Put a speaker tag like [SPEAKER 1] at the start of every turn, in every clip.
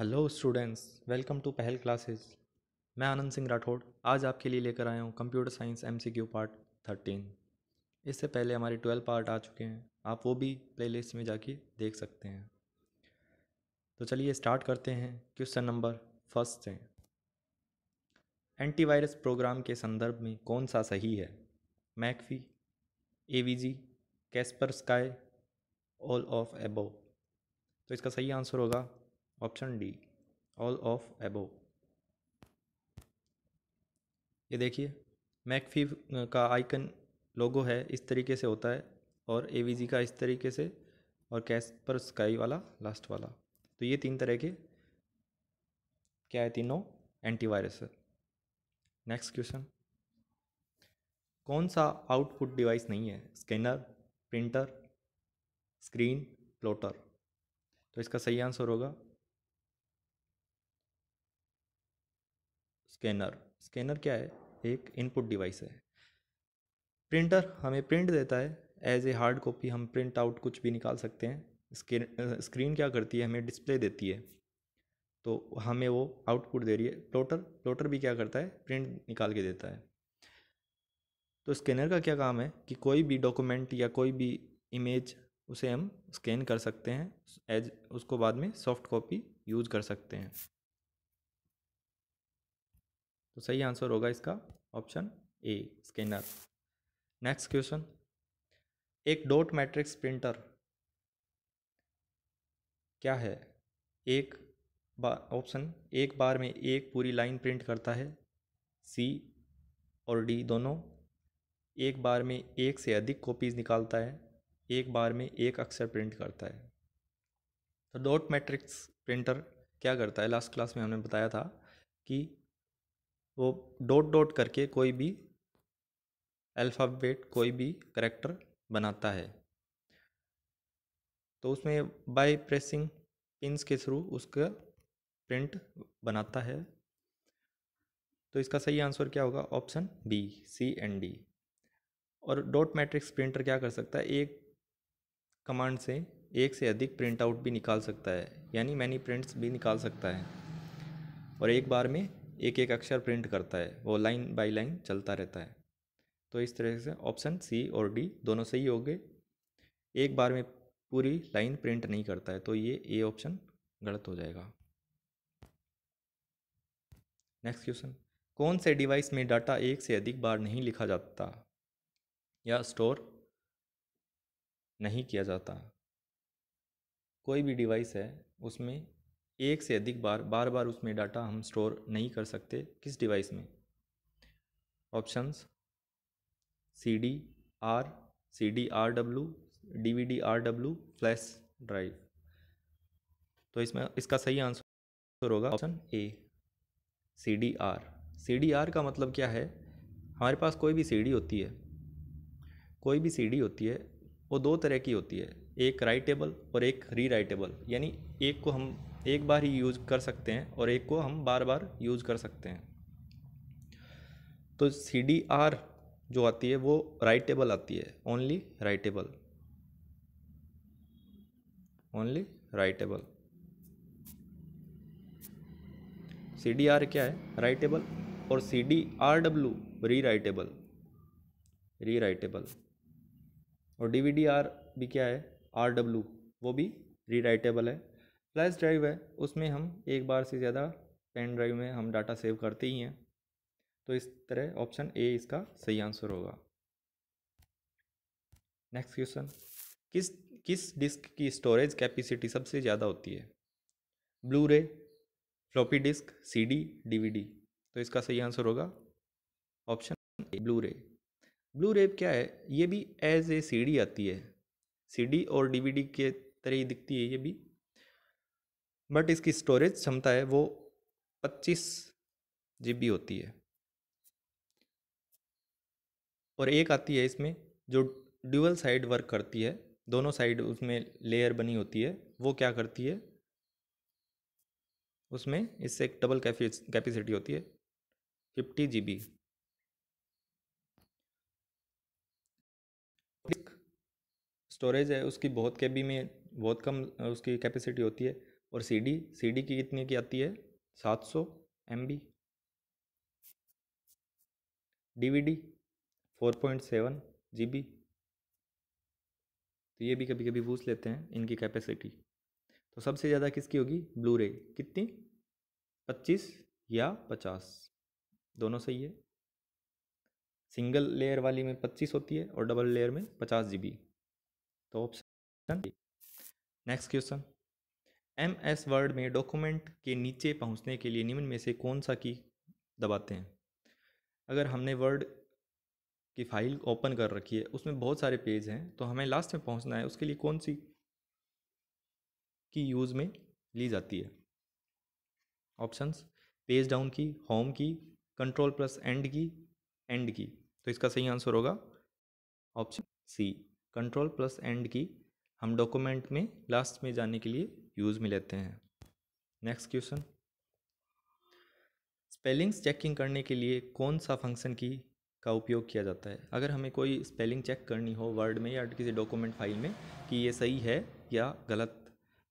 [SPEAKER 1] hello students welcome to Pahal classes मैं आनंद सिंह राठौड़ आज आपके लिए लेकर आया हूँ computer science MCQ part thirteen इससे पहले हमारे ट्वेल्व पार्ट आ चुके हैं आप वो भी प्लेलिस्ट में जाके देख सकते हैं तो चलिए स्टार्ट करते हैं क्वेश्चन नंबर फर्स्ट से एंटीवायरस प्रोग्राम के संदर्भ में कौन सा सही है McAfee A V G Kaspersky all of above तो इसका सही आंसर होगा ऑप्शन डी ऑल ऑफ एबो ये देखिए मैकफी का आइकन लोगो है इस तरीके से होता है और ए का इस तरीके से और कैश पर स्काई वाला लास्ट वाला तो ये तीन तरह के क्या है तीनों एंटीवायरस है नेक्स्ट क्वेश्चन कौन सा आउटपुट डिवाइस नहीं है स्कैनर प्रिंटर स्क्रीन प्लोटर तो इसका सही आंसर होगा स्कैनर स्कैनर क्या है एक इनपुट डिवाइस है प्रिंटर हमें प्रिंट देता है एज ए हार्ड कॉपी हम प्रिंट आउट कुछ भी निकाल सकते हैं स्क्रीन क्या करती है हमें डिस्प्ले देती है तो हमें वो आउटपुट दे रही है प्लोटर प्लोटर भी क्या करता है प्रिंट निकाल के देता है तो स्कैनर का क्या काम है कि कोई भी डॉक्यूमेंट या कोई भी इमेज उसे हम स्कैन कर सकते हैं एज उसको बाद में सॉफ्ट कॉपी यूज़ कर सकते हैं तो सही आंसर होगा इसका option A scanner next question एक डॉट मैट्रिक्स प्रिंटर क्या है एक बार ऑप्शन एक बार में एक पूरी लाइन प्रिंट करता है सी और डी दोनों एक बार में एक से अधिक कॉपीज़ निकालता है एक बार में एक अक्षर प्रिंट करता है तो डॉट मैट्रिक्स प्रिंटर क्या करता है लास्ट क्लास में हमने बताया था कि वो डॉट डॉट करके कोई भी अल्फ़ाबेट कोई भी करेक्टर बनाता है तो उसमें बाय प्रेसिंग पिंस के थ्रू उसका प्रिंट बनाता है तो इसका सही आंसर क्या होगा option B C and D और डॉट मैट्रिक्स प्रिंटर क्या कर सकता है एक कमांड से एक से अधिक प्रिंट आउट भी निकाल सकता है यानी मैनी प्रिंट्स भी निकाल सकता है और एक बार में एक एक अक्षर प्रिंट करता है वो लाइन बाय लाइन चलता रहता है तो इस तरह से ऑप्शन सी और डी दोनों सही हो गए एक बार में पूरी लाइन प्रिंट नहीं करता है तो ये ए ऑप्शन गलत हो जाएगा नेक्स्ट क्वेश्चन कौन से डिवाइस में डाटा एक से अधिक बार नहीं लिखा जाता या स्टोर नहीं किया जाता कोई भी डिवाइस है उसमें एक से अधिक बार बार बार उसमें डाटा हम स्टोर नहीं कर सकते किस डिवाइस में options C D R C D R W D V D R W flash drive तो इसमें इसका सही आंसर होगा option A C D R C D R का मतलब क्या है हमारे पास कोई भी सी डी होती है कोई भी सी डी होती है वो दो तरह की होती है एक राइटेबल और एक री राइटेबल यानी एक को हम एक बार ही यूज़ कर सकते हैं और एक को हम बार बार यूज़ कर सकते हैं तो सी डी आर जो आती है वो राइटेबल आती है only writable only writable C D R क्या है राइटेबल और C D R W rewritable rewritable और डी वी डी आर भी क्या है आर डब्ल्यू वो भी री राइटेबल है फ्लैश ड्राइव है उसमें हम एक बार से ज़्यादा पेन ड्राइव में हम डाटा सेव करते ही हैं तो इस तरह ऑप्शन ए इसका सही आंसर होगा नेक्स्ट क्वेश्चन किस किस डिस्क की स्टोरेज कैपेसिटी सबसे ज़्यादा होती है ब्लू रे फ्लॉपी डिस्क सीडी डीवीडी तो इसका सही आंसर होगा option A Blu-ray Blu-ray क्या है ये भी एज ए सीडी आती है सीडी और डीवीडी के तरह ही दिखती है ये भी बट इसकी स्टोरेज क्षमता है वो पच्चीस जी होती है और एक आती है इसमें जो ड्यूअल साइड वर्क करती है दोनों साइड उसमें लेयर बनी होती है वो क्या करती है उसमें इससे एक डबल कैपेसिटी होती है फिफ्टी जी बी स्टोरेज है उसकी बहुत के बी में बहुत कम उसकी कैपेसिटी होती है और सी डी सी डी की कितनी की आती है सात सौ M B D V D four point seven G B तो ये भी कभी कभी पूछ लेते हैं इनकी कैपेसिटी तो सबसे ज़्यादा किसकी होगी ब्लू रे कितनी पच्चीस या पचास दोनों सही है सिंगल लेयर वाली में पच्चीस होती है और डबल लेयर में पचास जी तो option next question M S Word में डॉक्यूमेंट के नीचे पहुंचने के लिए निम्न में से कौन सा की दबाते हैं अगर हमने वर्ड की फाइल ओपन कर रखी है उसमें बहुत सारे पेज हैं तो हमें लास्ट में पहुंचना है उसके लिए कौन सी की यूज़ में ली जाती है options page down key home key control plus end key end key तो इसका सही आंसर होगा option C control plus end key हम डॉक्यूमेंट में लास्ट में जाने के लिए यूज़ में लेते हैं नेक्स्ट क्वेश्चन स्पेलिंग्स चेकिंग करने के लिए कौन सा फंक्शन की का उपयोग किया जाता है अगर हमें कोई स्पेलिंग चेक करनी हो वर्ड में या किसी डॉक्यूमेंट फाइल में कि ये सही है या गलत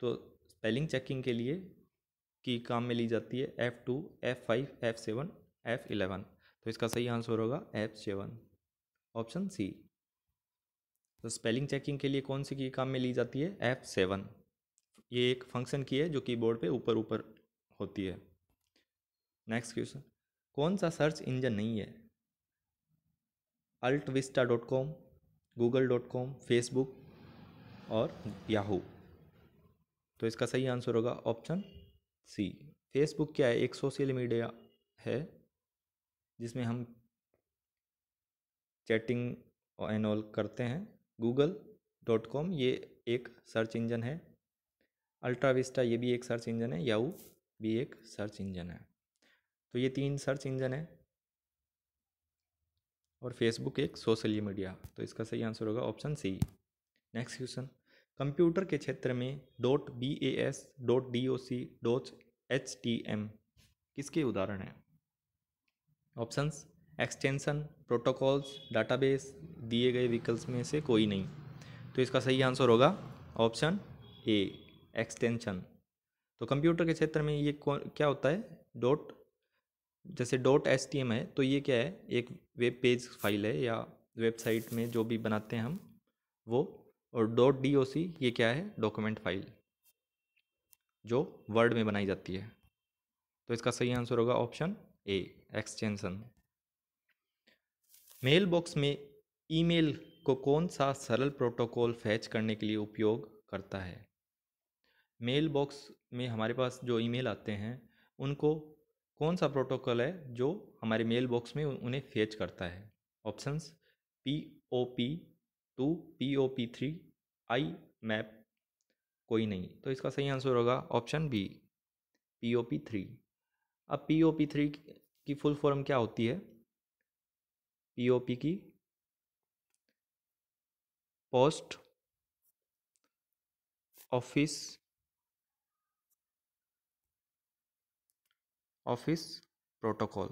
[SPEAKER 1] तो स्पेलिंग चेकिंग के लिए की काम में ली जाती है F two F five F seven F eleven तो इसका सही आंसर होगा एफ़ सेवन ऑप्शन सी तो स्पेलिंग चेकिंग के लिए कौन सी की काम में ली जाती है एफ़ सेवन ये एक फंक्शन की है जो कीबोर्ड पे ऊपर ऊपर होती है नेक्स्ट क्वेश्चन कौन सा सर्च इंजन नहीं है Alta Vista dot com Google dot com Facebook और याहू तो इसका सही आंसर होगा ऑप्शन सी फेसबुक क्या है एक सोशल मीडिया है जिसमें हम चैटिंग एंड ऑल करते हैं गूगल डॉट कॉम ये एक सर्च इंजन है अल्ट्रा विस्टा ये भी एक सर्च इंजन है याऊ भी एक सर्च इंजन है तो ये तीन सर्च इंजन है और फेसबुक एक सोशल मीडिया तो इसका सही आंसर होगा option C next question computer के क्षेत्र में dot B A S dot D O C dot H T M किसके उदाहरण हैं ऑप्शंस एक्सटेंशन प्रोटोकॉल्स डाटाबेस दिए गए व्हीकल्स में से कोई नहीं तो इसका सही आंसर होगा ऑप्शन ए एक्सटेंशन तो कंप्यूटर के क्षेत्र में ये कौन क्या होता है डॉट जैसे डॉट एस टी एम है तो ये क्या है एक वेब पेज फाइल है या वेबसाइट में जो भी बनाते हैं हम वो और डॉट डी ओ सी ये क्या है डॉक्यूमेंट फाइल जो वर्ड में बनाई जाती है तो इसका सही आंसर होगा option A extension mail box में ईमेल को कौन सा सरल प्रोटोकॉल फैच करने के लिए उपयोग करता है मेल बॉक्स में हमारे पास जो ईमेल आते हैं उनको कौन सा प्रोटोकॉल है जो हमारे मेल बॉक्स में उन्हें फेच करता है options P O P two P O P three IMAP कोई नहीं तो इसका सही आंसर होगा option B P O P three अब पी ओ पी थ्री की फुल फॉर्म क्या होती है पी ओ पी की पोस्ट ऑफिस ऑफिस प्रोटोकॉल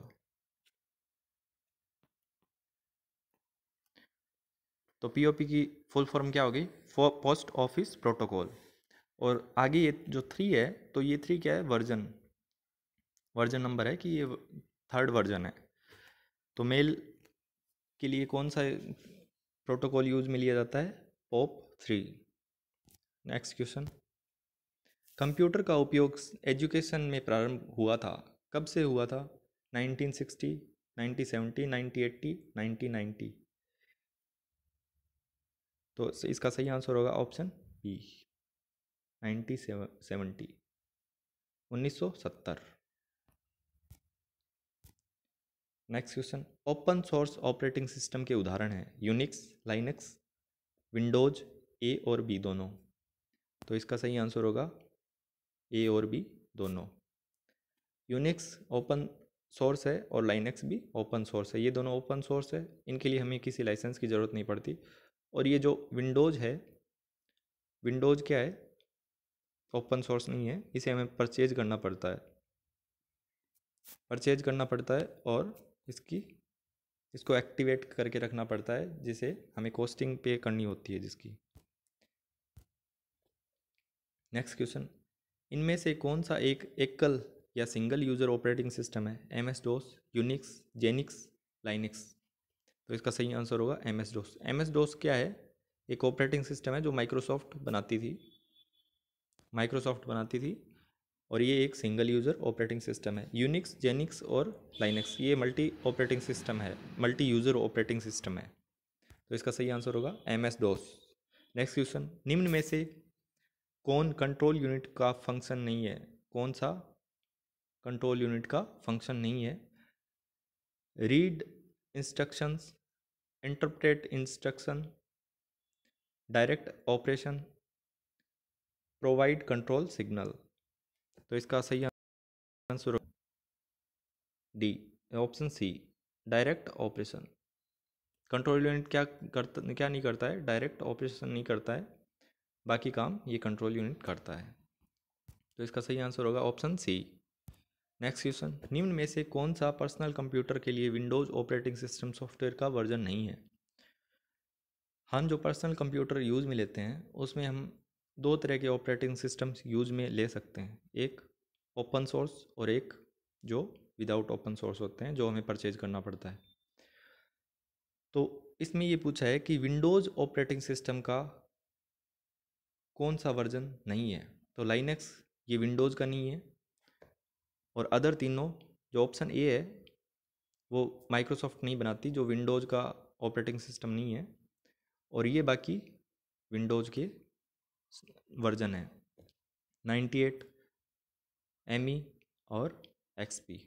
[SPEAKER 1] तो पीओपी की फुल फॉर्म क्या होगी पोस्ट ऑफिस प्रोटोकॉल और आगे ये जो थ्री है तो ये थ्री क्या है वर्जन वर्जन नंबर है कि ये थर्ड वर्जन है तो मेल के लिए कौन सा प्रोटोकॉल यूज में लिया जाता है POP three next question computer का उपयोग एजुकेशन में प्रारंभ हुआ था कब से हुआ था 1960, 1970, 1980, 1990 तो इसका सही आंसर होगा option B 1970 1970 next question open source operating system के उदाहरण हैं यूनिक्स लाइनक्स विंडोज ए और बी दोनों तो इसका सही आंसर होगा ए और बी दोनों यूनिक्स ओपन सोर्स है और लाइनक्स भी ओपन सोर्स है ये दोनों ओपन सोर्स है इनके लिए हमें किसी लाइसेंस की ज़रूरत नहीं पड़ती और ये जो विंडोज़ है विंडोज़ क्या है ओपन सोर्स नहीं है इसे हमें परचेज करना पड़ता है परचेज करना पड़ता है और इसकी इसको एक्टिवेट करके रखना पड़ता है जिसे हमें कॉस्टिंग पे करनी होती है जिसकी नेक्स्ट क्वेश्चन इनमें से कौन सा एक एकल या सिंगल यूज़र ऑपरेटिंग सिस्टम है M S DOS Unix Xenix Linux तो इसका सही आंसर होगा M S DOS M S DOS क्या है एक ऑपरेटिंग सिस्टम है जो माइक्रोसॉफ्ट बनाती थी माइक्रोसॉफ्ट बनाती थी और ये एक सिंगल यूज़र ऑपरेटिंग सिस्टम है यूनिक्स जेनिक्स और लाइनिक्स ये मल्टी ऑपरेटिंग सिस्टम है मल्टी यूज़र ऑपरेटिंग सिस्टम है तो इसका सही आंसर होगा M S DOS next question निम्न में से कौन कंट्रोल यूनिट का फंक्शन नहीं है कौन सा कंट्रोल यूनिट का फंक्शन नहीं है read instructions interpret instruction direct operation provide control signal तो इसका सही answer D option C direct operation control unit क्या करता क्या नहीं करता है डायरेक्ट ऑपरेशन नहीं करता है बाकी काम ये कंट्रोल यूनिट करता है तो इसका सही आंसर होगा ऑप्शन सी नेक्स्ट क्वेश्चन निम्न में से कौन सा पर्सनल कंप्यूटर के लिए विंडोज़ ऑपरेटिंग सिस्टम सॉफ्टवेयर का वर्जन नहीं है हम जो पर्सनल कंप्यूटर यूज़ में लेते हैं उसमें हम दो तरह के ऑपरेटिंग सिस्टम्स यूज में ले सकते हैं एक ओपन सोर्स और एक जो विदाउट ओपन सोर्स होते हैं जो हमें परचेज करना पड़ता है तो इसमें ये पूछा है कि विंडोज़ ऑपरेटिंग सिस्टम का कौन सा वर्जन नहीं है तो लाइनेक्स ये विंडोज़ का नहीं है और अदर तीनों जो ऑप्शन ए है वो माइक्रोसॉफ्ट नहीं बनाती जो विंडोज़ का ऑपरेटिंग सिस्टम नहीं है और ये बाकी विंडोज़ के वर्जन है 98 एम e और एक्सपी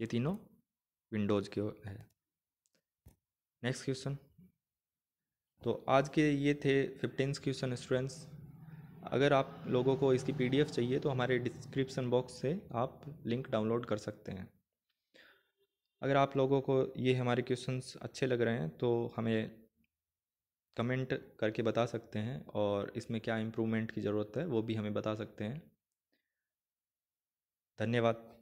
[SPEAKER 1] ये तीनों विंडोज़ के हैं नेक्स्ट क्वेश्चन तो आज के ये थे फिफ्टीन क्वेश्चन स्टूडेंट्स अगर आप लोगों को इसकी पी चाहिए तो हमारे डिस्क्रिप्सन बॉक्स से आप लिंक डाउनलोड कर सकते हैं अगर आप लोगों को ये हमारे क्वेश्चंस अच्छे लग रहे हैं तो हमें कमेंट करके बता सकते हैं और इसमें क्या इम्प्रूवमेंट की ज़रूरत है वो भी हमें बता सकते हैं धन्यवाद